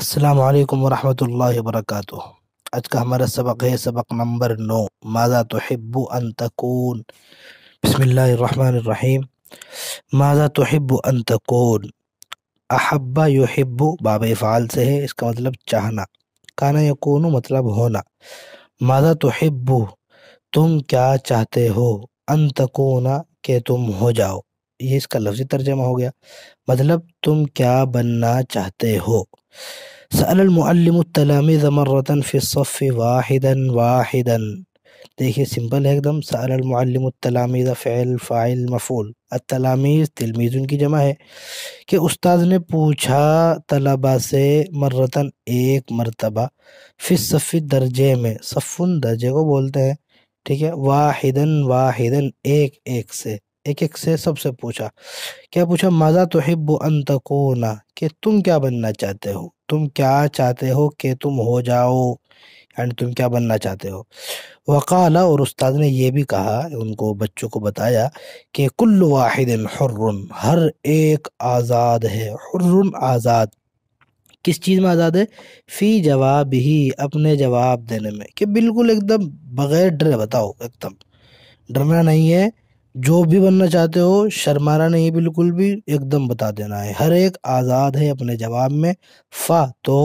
السلام علیکم ورحمۃ اللہ وبرکاتہ آج کا ہمارا سبق ہے سبق نمبر نو ماذا ان تکون بسم اللہ الرحمن الرحیم ماذا ان تکون احبا یحب باب افعال سے ہے اس کا مطلب چاہنا کانا یکون مطلب ہونا ماذا تحب تم کیا چاہتے ہو انتقنا کہ تم ہو جاؤ یہ اس کا لفظی ترجمہ ہو گیا مطلب تم کیا بننا چاہتے ہو سلوم الطلامی الصف واحدا واحدا دیکھیے سمپل ہے ایک دم مفعول الطلامی تلامی ان کی جمع ہے کہ استاذ نے پوچھا طلبہ سے مرتن ایک مرتبہ فی صفی درجے میں صفن درجے کو بولتے ہیں ٹھیک ہے واحد واحد ایک ایک سے ایک ایک سے سب سے پوچھا کیا پوچھا مزا تو ان تکونا کہ تم کیا بننا چاہتے ہو تم کیا چاہتے ہو کہ تم ہو جاؤ اینڈ یعنی تم کیا بننا چاہتے ہو وقالا اور استاد نے یہ بھی کہا ان کو بچوں کو بتایا کہ کل واحد حر ہر ایک آزاد ہے حر آزاد کس چیز میں آزاد ہے فی جواب ہی اپنے جواب دینے میں کہ بالکل ایک دم بغیر ڈرے بتاؤ ایک دم ڈرنا نہیں ہے جو بھی بننا چاہتے ہو شرمانا نہیں بالکل بھی ایک دم بتا دینا ہے ہر ایک آزاد ہے اپنے جواب میں فا تو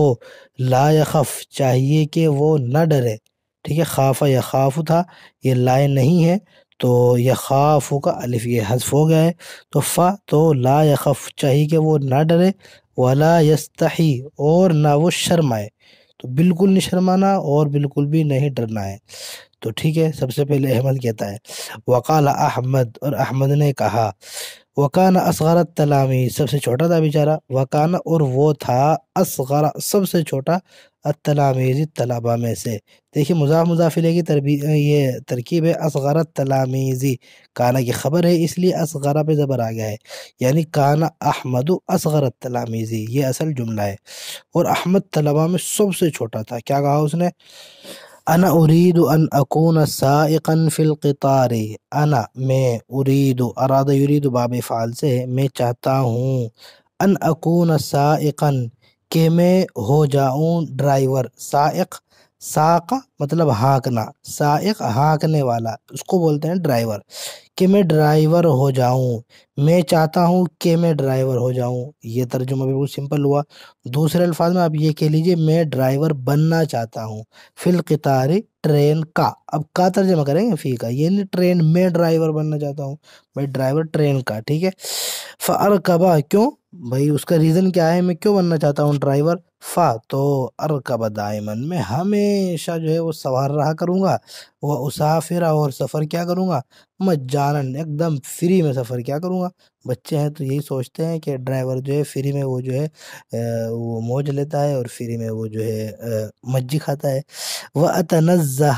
لا یخف چاہیے کہ وہ نہ ڈرے ٹھیک ہے خافہ یا تھا یہ لائے نہیں ہے تو یقاف کا الف یہ حذف ہو گیا ہے تو فا تو لا یخف چاہیے کہ وہ نہ ڈرے ولا یستحی اور نہ وہ شرمائے تو بالکل نہیں شرمانا اور بالکل بھی نہیں ڈرنا ہے تو ٹھیک ہے سب سے پہلے احمد کہتا ہے وقال احمد اور احمد نے کہا وکانہ اصغر تلامی سب سے چھوٹا تھا بیچارہ وکانہ اور وہ تھا اصغر سب سے چھوٹا التلامیزی یعنی طلبہ میں سے دیکھیے مضاف مضافلے کی تربی یہ ترکیب ہے اصغر التلامیزی جی، کانا کی خبر ہے اس لیے اصغرہ پہ زبر آ گیا ہے یعنی کانا احمد اصغر التلامیزی جی، تلامیزی یہ اصل جملہ ہے اور احمد طلبہ میں سب سے چھوٹا تھا کیا کہا اس نے انا ارید ان اکون سائقا فی القطار انا میں ارید اراد باب سے میں چاہتا ہوں ان اکون سائقا کہ میں ہو جاؤں ڈرائیور سائق ساق مطلب ہاکنا سائق ہاکنے والا اس کو بولتے ہیں ڈرائیور کہ میں ڈرائیور ہو جاؤں میں چاہتا ہوں کہ میں ڈرائیور ہو جاؤں یہ ترجمہ بالکل سمپل ہوا دوسرے الفاظ میں آپ یہ کہہ لیجئے میں ڈرائیور بننا چاہتا ہوں فی القطار ٹرین کا اب کا ترجمہ کریں گے فی کا یہ یعنی نہیں ٹرین میں ڈرائیور بننا چاہتا ہوں میں ڈرائیور ٹرین کا ٹھیک ہے فرقبہ کیوں بھائی اس کا ریزن کیا ہے میں کیوں بننا چاہتا ہوں ڈرائیور فاتو ارکب دائمن میں ہمیشہ جو ہے وہ سوار رہا کروں گا وہ اسافرہ اور سفر کیا کروں گا مجانن ایک دم فری میں سفر کیا کروں گا بچے ہیں تو یہی سوچتے ہیں کہ ڈرائیور جو ہے فری میں وہ جو ہے وہ موج لیتا ہے اور فری میں وہ جو ہے مجی کھاتا ہے وہ اتنزہ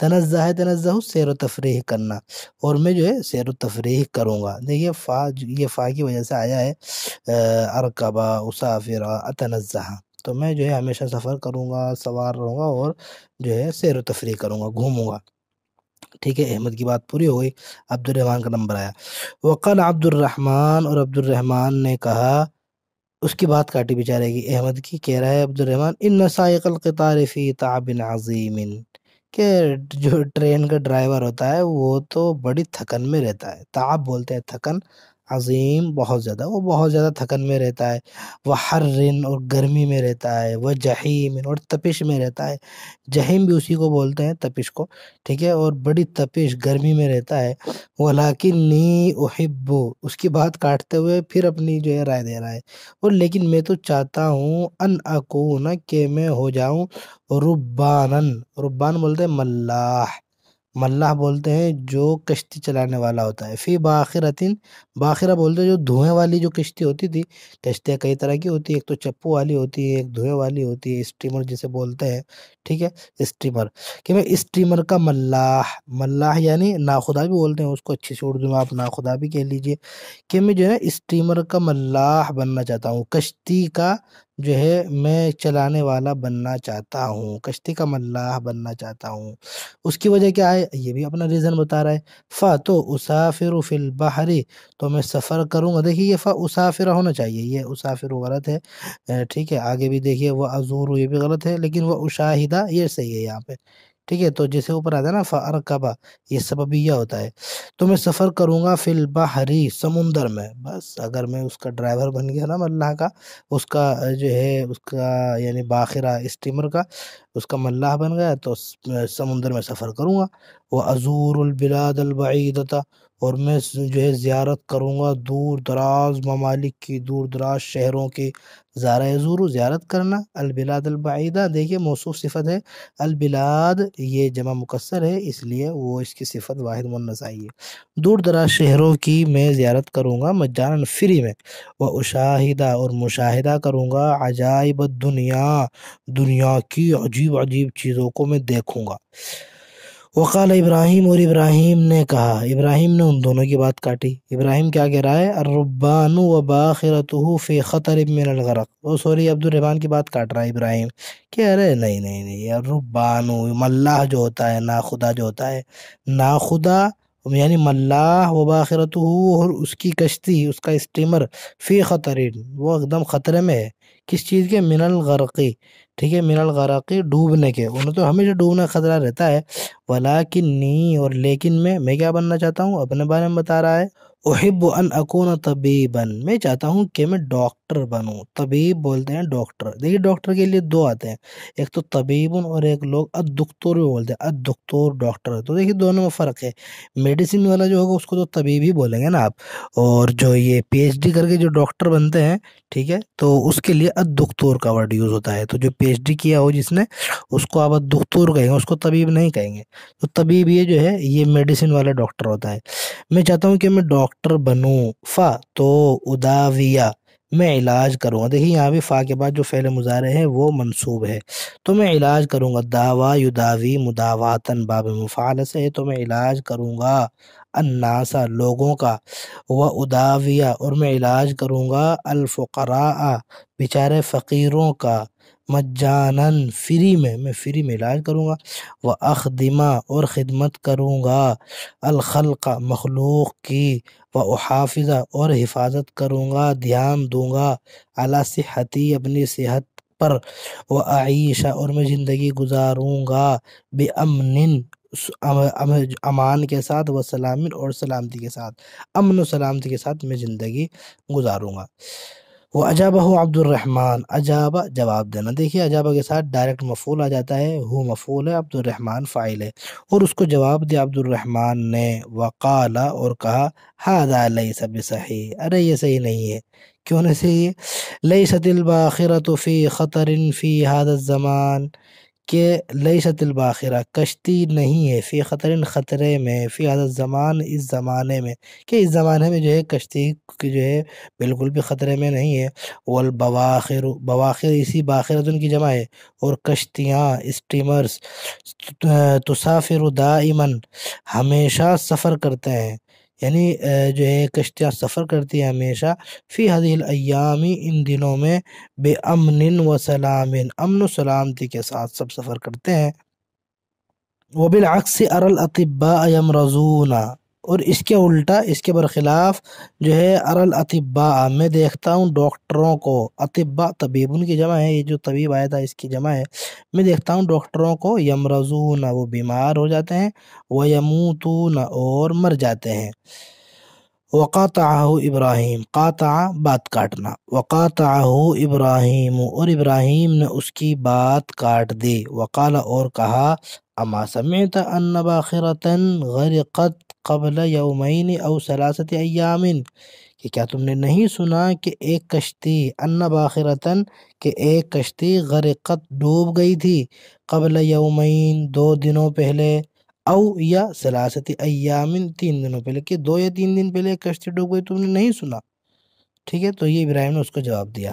تنزہ ہے تنزہ سیر و تفریح کرنا اور میں جو ہے سیر و تفریح کروں گا دیکھیے فا یہ فا کی وجہ سے آیا ہے ارکبہ اصافر تنزا تو میں جو ہے ہمیشہ سفر کروں گا سوار رہوں گا اور جو ہے سیر و تفریح کروں گا گھوموں گا ٹھیک ہے احمد کی بات پوری ہو گئی عبد الرحمن کا نمبر آیا وقل عبد الرحمن اور عبد الرحمن نے کہا اس کی بات کاٹی بیچارے گی احمد کی کہہ رہا ہے عبد الرحمن ان القطار فی تعب عظیم کہ جو ٹرین کا ڈرائیور ہوتا ہے وہ تو بڑی تھکن میں رہتا ہے تعب بولتے ہیں تھکن عظیم بہت زیادہ وہ بہت زیادہ تھکن میں رہتا ہے وہ ہر اور گرمی میں رہتا ہے وہ جہیم اور تپش میں رہتا ہے جہیم بھی اسی کو بولتے ہیں تپش کو ٹھیک ہے اور بڑی تپش گرمی میں رہتا ہے وہ نی احب اس کی بات کاٹتے ہوئے پھر اپنی جو ہے رائے دے رہا ہے اور لیکن میں تو چاہتا ہوں ان اکون کہ میں ہو جاؤں ربانن ربان بولتے ہیں ملاح ملاح بولتے ہیں جو کشتی چلانے والا ہوتا ہے فی باخرتن باخرہ بولتے ہیں جو دھوئیں والی جو کشتی ہوتی تھی کشتیاں کئی طرح کی ہوتی ہیں ایک تو چپو والی ہوتی ہے ایک دھوئیں والی ہوتی ہے اسٹیمر جسے بولتے ہیں ٹھیک ہے اسٹیمر کہ میں اسٹیمر کا ملاح ملاح یعنی ناخدا بھی بولتے ہیں اس کو اچھی اردو میں آپ ناخدا بھی کہہ لیجیے کہ میں جو ہے اسٹیمر کا ملاح بننا چاہتا ہوں کشتی کا جو ہے میں چلانے والا بننا چاہتا ہوں کشتی کا ملاح بننا چاہتا ہوں اس کی وجہ کیا ہے ہے یہ بھی اپنا ریزن بتا رہا ہے فا تو اسافر فی البحری تو میں سفر کروں گا دیکھیے یہ فا اسافر ہونا چاہیے یہ اسافر غلط ہے ٹھیک ہے آگے بھی دیکھیے وہ عزور یہ بھی غلط ہے لیکن وہ اشاہدہ یہ صحیح ہے یہاں پہ ٹھیک ہے تو جسے اوپر آتا ہے نا یہ سببیہ ہوتا ہے تو میں سفر کروں گا فی البحری سمندر میں بس اگر میں اس کا ڈرائیور بن گیا نا ملاح کا اس کا جو ہے اس کا یعنی باخرہ اسٹیمر کا اس کا ملاح بن گیا تو سمندر میں سفر کروں گا وہ عظور البلاد البعیدتا اور میں جو ہے زیارت کروں گا دور دراز ممالک کی دور دراز شہروں کی زارۂ زور زیارت کرنا البلاد البعیدہ دیکھیے موصوف صفت ہے البلاد یہ جمع مکسر ہے اس لیے وہ اس کی صفت واحد آئی ہے دور دراز شہروں کی میں زیارت کروں گا مجانا فری میں وہ اشاہدہ اور مشاہدہ کروں گا عجائب دنیا دنیا کی عجیب عجیب چیزوں کو میں دیکھوں گا وقال ابراہیم اور ابراہیم نے کہا ابراہیم نے ان دونوں کی بات کاٹی ابراہیم کیا کہہ رہا ہے و باخرته فی خطر من الغرق وہ سوری عبد الرحمن کی بات کاٹ رہا ہے ابراہیم کہہ رہے نہیں نہیں نہیں اربانو ملاح جو ہوتا ہے ناخدا جو ہوتا ہے ناخدا یعنی ملاح و اور اس کی کشتی اس کا اسٹیمر فی خطر وہ ایک دم خطرے میں ہے کس چیز کے من الغرقی ٹھیک ہے میرال گارا ڈوبنے کے انہیں تو ہمیشہ ڈوبنے کا خطرہ رہتا ہے ولیکن نہیں اور لیکن میں میں کیا بننا چاہتا ہوں اپنے بارے میں بتا رہا ہے احب ان اکون طبیبا میں چاہتا ہوں کہ میں ڈاکٹر بنوں طبیب بولتے ہیں ڈاکٹر دیکھیں ڈاکٹر کے لیے دو آتے ہیں ایک تو طبیب اور ایک لوگ ادکتور بھی بولتے ہیں ادکتور ڈاکٹر تو دیکھیں دونوں میں فرق ہے میڈیسن والا جو ہوگا اس کو تو طبیب ہی بولیں گے نا آپ اور جو یہ پی ایچ ڈی کر کے جو ڈاکٹر بنتے ہیں ٹھیک ہے تو اس کے لیے ادکتور کا ورڈ یوز ہوتا ہے تو جو پی ایچ ڈی کیا ہو جس نے اس کو آپ ادکتور کہیں گے اس کو طبیب نہیں کہیں گے تو طبیب یہ جو ہے یہ میڈیسن والا ڈاکٹر ہوتا ہے میں چاہتا ہوں کہ میں ڈاکٹر ڈاکٹر بنوں فا تو اداویہ میں علاج کروں گا دیکھیں یہاں بھی فا کے بعد جو فعل مظاہرے ہیں وہ منصوب ہے تو میں علاج کروں گا دعویٰ یداوی مداواتن باب مفعال سے تو میں علاج کروں گا الناسا لوگوں کا و اداویہ اور میں علاج کروں گا الفقراء بیچارے فقیروں کا مجانن فری میں میں فری میں علاج کروں گا وہ اخدمہ اور خدمت کروں گا الخلق مخلوق کی و حافظہ اور حفاظت کروں گا دھیان دوں گا اعلیٰ صحتی اپنی صحت پر و عائشہ اور میں زندگی گزاروں گا بے امن امان کے ساتھ وہ سلامین اور سلامتی کے ساتھ امن و سلامتی کے ساتھ میں زندگی گزاروں گا وہ عجاب ہو عبد الرحمن عجاب جواب دینا دیکھیے عجابہ کے ساتھ ڈائریکٹ مفعول آ جاتا ہے ہو مفعول ہے عبد الرحمن فائل ہے اور اس کو جواب دیا عبد الرحمن نے وقالا اور کہا لئی سب صحیح ارے یہ صحیح نہیں ہے کیوں نہیں صحیح ہے لئی ست الباخرت فی خطر فی حد زمان کہ لئی الباخرہ کشتی نہیں ہے فی خطراً خطرے میں فی حضرت زمان اس زمانے میں کہ اس زمانے میں جو ہے کشتی کی جو ہے بالکل بھی خطرے میں نہیں ہے والبواخر بواخر اسی باخرتن کی جمع ہے اور کشتیاں اسٹیمرس تسافر دائمن ہمیشہ سفر کرتے ہیں یعنی جو ہے کشتیاں سفر کرتی ہیں ہمیشہ فی حضیل ایامی ان دنوں میں بے امن و سلام امن و سلامتی کے ساتھ سب سفر کرتے ہیں وبل عکسی ارالعطبہ ایم رضون اور اس کے الٹا اس کے برخلاف جو ہے ار میں دیکھتا ہوں ڈاکٹروں کو اطباء طبیب ان کی جمع ہے یہ جو طبیب آیا تھا اس کی جمع ہے میں دیکھتا ہوں ڈاکٹروں کو یمرزون وہ بیمار ہو جاتے ہیں وہ یموتون اور مر جاتے ہیں وقاتاہ ابراہیم قاطع بات کاٹنا وقاتاہ ابراہیم اور ابراہیم نے اس کی بات کاٹ دی وقال اور کہا اما سمعت ان باخرتا غرقت قبل یومین او سلاست ایام کہ کیا تم نے نہیں سنا کہ ایک کشتی ان باخرتا کہ ایک کشتی غرقت ڈوب گئی تھی قبل یومین دو دنوں پہلے او یا سلاست ایام تین دنوں پہلے کہ دو یا تین دن پہلے ایک کشتی ڈوب گئی تم نے نہیں سنا ٹھیک ہے تو یہ ابراہیم نے اس کو جواب دیا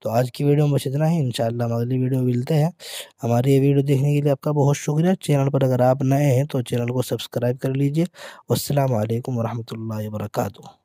تو آج کی ویڈیو میں بس اتنا ہی انشاءاللہ ہم اگلی ویڈیو ملتے ہیں ہماری یہ ویڈیو دیکھنے کے لیے آپ کا بہت شکریہ چینل پر اگر آپ نئے ہیں تو چینل کو سبسکرائب کر لیجیے السلام علیکم ورحمۃ اللہ وبرکاتہ